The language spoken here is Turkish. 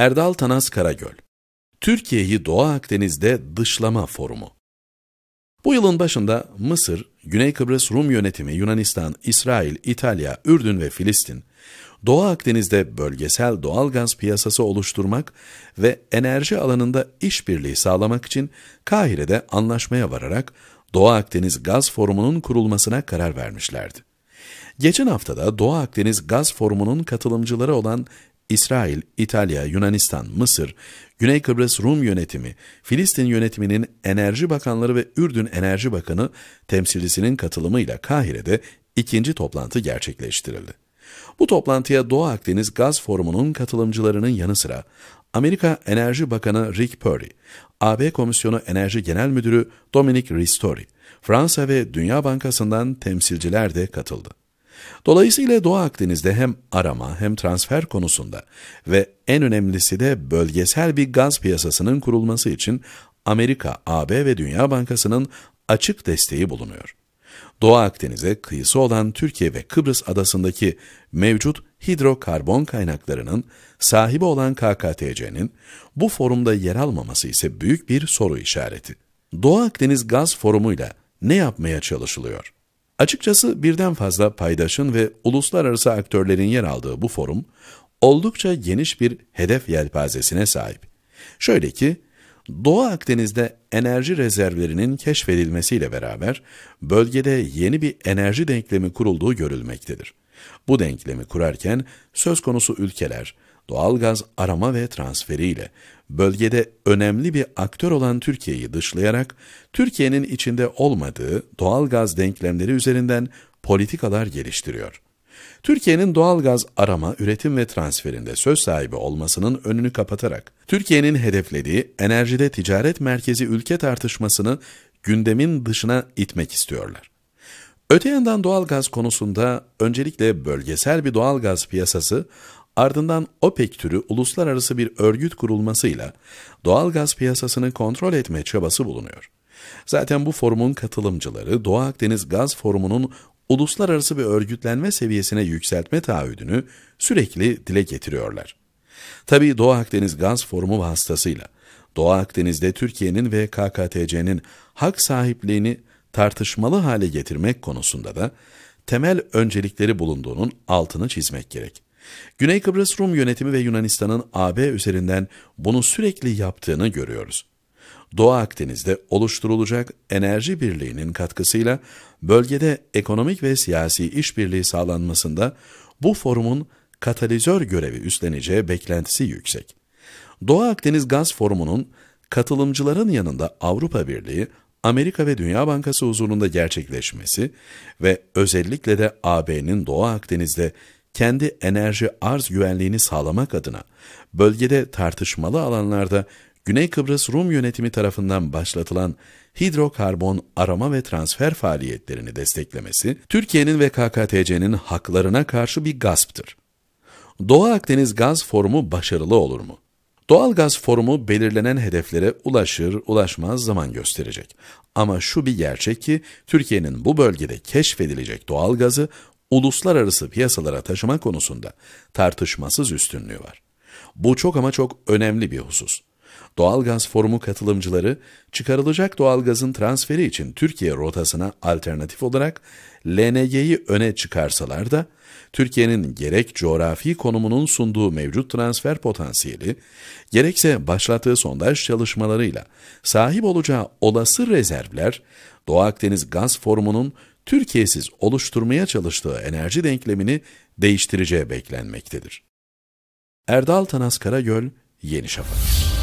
Erdal Tanaz Karagöl Türkiye'yi Doğu Akdeniz'de Dışlama Forumu Bu yılın başında Mısır, Güney Kıbrıs Rum Yönetimi, Yunanistan, İsrail, İtalya, Ürdün ve Filistin, Doğu Akdeniz'de bölgesel doğal gaz piyasası oluşturmak ve enerji alanında işbirliği sağlamak için Kahire'de anlaşmaya vararak Doğu Akdeniz Gaz Forumu'nun kurulmasına karar vermişlerdi. Geçen haftada Doğu Akdeniz Gaz Forumu'nun katılımcıları olan İsrail, İtalya, Yunanistan, Mısır, Güney Kıbrıs Rum yönetimi, Filistin yönetiminin enerji bakanları ve Ürdün Enerji Bakanı temsilcisinin katılımıyla Kahire'de ikinci toplantı gerçekleştirildi. Bu toplantıya Doğu Akdeniz Gaz Forumu'nun katılımcılarının yanı sıra Amerika Enerji Bakanı Rick Perry, AB Komisyonu Enerji Genel Müdürü Dominic Ristori, Fransa ve Dünya Bankası'ndan temsilciler de katıldı. Dolayısıyla Doğu Akdeniz'de hem arama hem transfer konusunda ve en önemlisi de bölgesel bir gaz piyasasının kurulması için Amerika, AB ve Dünya Bankası'nın açık desteği bulunuyor. Doğu Akdeniz'e kıyısı olan Türkiye ve Kıbrıs adasındaki mevcut hidrokarbon kaynaklarının sahibi olan KKTC'nin bu forumda yer almaması ise büyük bir soru işareti. Doğu Akdeniz Gaz Forumu'yla ne yapmaya çalışılıyor? Açıkçası birden fazla paydaşın ve uluslararası aktörlerin yer aldığı bu forum, oldukça geniş bir hedef yelpazesine sahip. Şöyle ki, Doğu Akdeniz'de enerji rezervlerinin keşfedilmesiyle beraber bölgede yeni bir enerji denklemi kurulduğu görülmektedir. Bu denklemi kurarken söz konusu ülkeler, doğalgaz arama ve transferiyle bölgede önemli bir aktör olan Türkiye'yi dışlayarak Türkiye'nin içinde olmadığı doğalgaz denklemleri üzerinden politikalar geliştiriyor. Türkiye'nin doğalgaz arama, üretim ve transferinde söz sahibi olmasının önünü kapatarak Türkiye'nin hedeflediği enerjide ticaret merkezi ülke tartışmasını gündemin dışına itmek istiyorlar. Öte yandan doğalgaz konusunda öncelikle bölgesel bir doğalgaz piyasası Ardından OPEC türü uluslararası bir örgüt kurulmasıyla doğal gaz piyasasını kontrol etme çabası bulunuyor. Zaten bu forumun katılımcıları Doğu Akdeniz Gaz Forumu'nun uluslararası bir örgütlenme seviyesine yükseltme taahhüdünü sürekli dile getiriyorlar. Tabi Doğu Akdeniz Gaz Forumu vasıtasıyla Doğu Akdeniz'de Türkiye'nin ve KKTC'nin hak sahipliğini tartışmalı hale getirmek konusunda da temel öncelikleri bulunduğunun altını çizmek gerek. Güney Kıbrıs Rum yönetimi ve Yunanistan'ın AB üzerinden bunu sürekli yaptığını görüyoruz. Doğu Akdeniz'de oluşturulacak enerji birliğinin katkısıyla bölgede ekonomik ve siyasi işbirliği sağlanmasında bu forumun katalizör görevi üstleneceği beklentisi yüksek. Doğu Akdeniz Gaz Forumu'nun katılımcıların yanında Avrupa Birliği, Amerika ve Dünya Bankası huzurunda gerçekleşmesi ve özellikle de AB'nin Doğu Akdeniz'de kendi enerji arz güvenliğini sağlamak adına bölgede tartışmalı alanlarda Güney Kıbrıs Rum yönetimi tarafından başlatılan hidrokarbon arama ve transfer faaliyetlerini desteklemesi, Türkiye'nin ve KKTC'nin haklarına karşı bir gasptır. Doğu Akdeniz Gaz Forumu başarılı olur mu? Doğal Gaz Forumu belirlenen hedeflere ulaşır ulaşmaz zaman gösterecek. Ama şu bir gerçek ki Türkiye'nin bu bölgede keşfedilecek doğal gazı uluslararası piyasalara taşıma konusunda tartışmasız üstünlüğü var. Bu çok ama çok önemli bir husus. Doğalgaz Forumu katılımcıları çıkarılacak doğalgazın transferi için Türkiye rotasına alternatif olarak LNG'yi öne çıkarsalar da Türkiye'nin gerek coğrafi konumunun sunduğu mevcut transfer potansiyeli gerekse başlattığı sondaj çalışmalarıyla sahip olacağı olası rezervler Doğu Akdeniz Gaz Forumu'nun Türkiye'siz oluşturmaya çalıştığı enerji denklemini değiştireceği beklenmektedir. Erdal Tanas Karagöl, Yeni Şafak